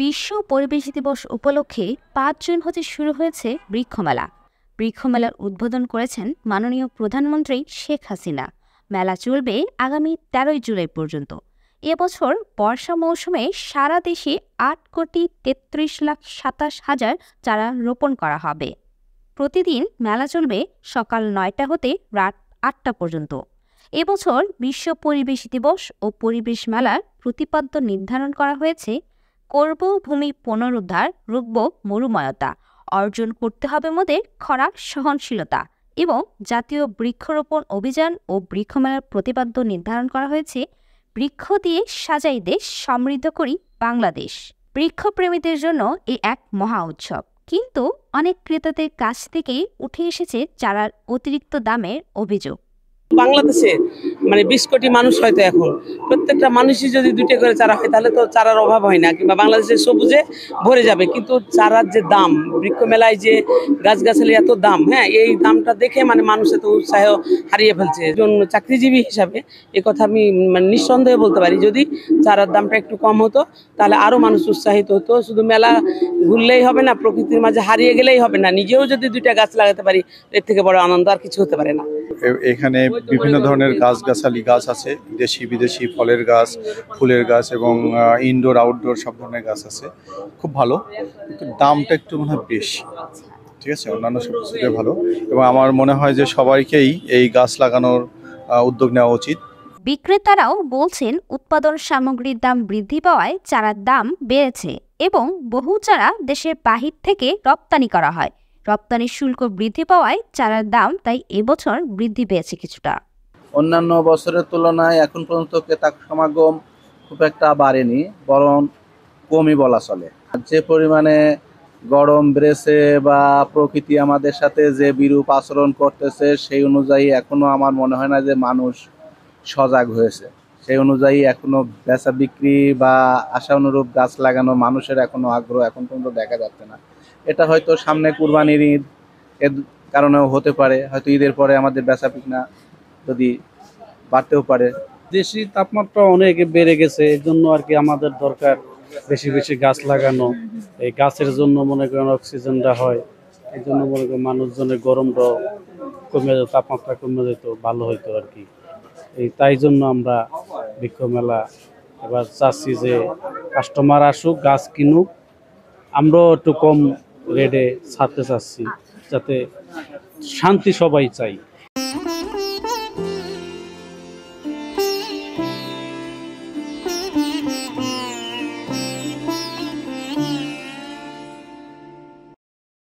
বিশ্ব পরিবেশ দিবস উপলক্ষে পাঁচ জুন হতে শুরু হয়েছে বৃক্ষমেলা বৃক্ষমেলার উদ্বোধন করেছেন মাননীয় প্রধানমন্ত্রী শেখ হাসিনা মেলা চলবে আগামী তেরোই জুলাই পর্যন্ত এবছর বর্ষা মৌসুমে সারা দেশে আট কোটি তেত্রিশ লাখ সাতাশ হাজার চারা রোপণ করা হবে প্রতিদিন মেলা চলবে সকাল নয়টা হতে রাত আটটা পর্যন্ত এবছর বিশ্ব পরিবেশ দিবস ও পরিবেশ মেলার প্রতিপাদ্য নির্ধারণ করা হয়েছে করব ভূমি পুনরুদ্ধার রুখব মরুময়তা অর্জন করতে হবে মোদের খরা সহনশীলতা এবং জাতীয় বৃক্ষরোপণ অভিযান ও বৃক্ষমেলার প্রতিপাদ্য নির্ধারণ করা হয়েছে বৃক্ষ দিয়ে সাজাই দেশ সমৃদ্ধ করি বাংলাদেশ বৃক্ষপ্রেমীদের জন্য এ এক মহা উৎসব কিন্তু অনেক ক্রেতাদের কাছ থেকেই উঠে এসেছে চারার অতিরিক্ত দামের অভিযোগ বাংলাদেশে মানে বিশ কোটি মানুষ হয়তো এখন প্রত্যেকটা মানুষই যদি দুইটা করে চারা হয় তাহলে তো চারার অভাব হয় না কিংবা বাংলাদেশে সবুজে ভরে যাবে কিন্তু চারার যে দাম বৃক্ষ মেলায় যে গাছগাছালি এত দাম হ্যাঁ এই দামটা দেখে মানে মানুষ এত উৎসাহ হারিয়ে ফেলছে একজন চাকরিজীবী হিসাবে এ কথা আমি মানে নিঃসন্দেহে বলতে পারি যদি চারার দামটা একটু কম হতো তাহলে আরও মানুষ উৎসাহিত হতো শুধু মেলা ঘুরলেই হবে না প্রকৃতির মাঝে হারিয়ে গেলেই হবে না নিজেও যদি দুইটা গাছ লাগাতে পারি এর থেকে বড় আনন্দ আর কিছু হতে পারে না এখানে বিভিন্ন ধরনের গাছগাছালি গাছ আছে দেশি বিদেশি ফলের গাছ ফুলের গাছ এবং ইনডোর আউটডোর সব ধরনের গাছ আছে খুব ভালো কিন্তু দামটা একটু মনে হয় বেশি ঠিক আছে অন্যান্য সব কিছুতে ভালো এবং আমার মনে হয় যে সবাইকেই এই গাছ লাগানোর উদ্যোগ নেওয়া উচিত বিক্রেতারাও বলছেন উৎপাদন সামগ্রীর দাম বৃদ্ধি পাওয়ায় চারার দাম বেড়েছে এবং বহু চারা দেশের বাহির থেকে রপ্তানি করা হয় রপ্তানি শুল্ক বৃদ্ধি পাওয়ায় চারার দাম তাই এবছর বৃদ্ধি পেয়েছে কিছুটা অন্যান্য বছরের তুলনায় এখন পর্যন্ত ক্রেতা সমাগম খুব একটা বাড়েনি বরং কমই বলা চলে যে পরিমাণে গরম বেড়েছে বা প্রকৃতি আমাদের সাথে যে বিরূপ আচরণ করতেছে সেই অনুযায়ী এখনো আমার মনে হয় না যে মানুষ সজাগ হয়েছে সেই অনুযায়ী এখনো বেচা বিক্রি বা আশা অনুরূপ গাছ লাগানো মানুষের এখনো আগ্রহ এখন পর্যন্ত দেখা যাচ্ছে না এটা হয়তো সামনে কুরবানির ঈদ এর কারণেও হতে পারে হয়তো ঈদের পরে আমাদের বেচা পিকনা যদি বাড়তেও পারে দেশি তাপমাত্রা অনেক বেড়ে গেছে এর জন্য আর কি আমাদের দরকার বেশি বেশি গাছ লাগানো এই গাছের জন্য মনে করেন অক্সিজেনটা হয় এই জন্য মনে করেন মানুষজনের গরমটা কমে যেত তাপমাত্রা কমে যেত ভালো হইতো আর কি এই তাই জন্য আমরা বৃক্ষ মেলা এবার চাচ্ছি যে কাস্টমার আসুক গাছ কিনুক আমরাও একটু কম রেডে ছাড়তে চাচ্ছি যাতে শান্তি সবাই চাই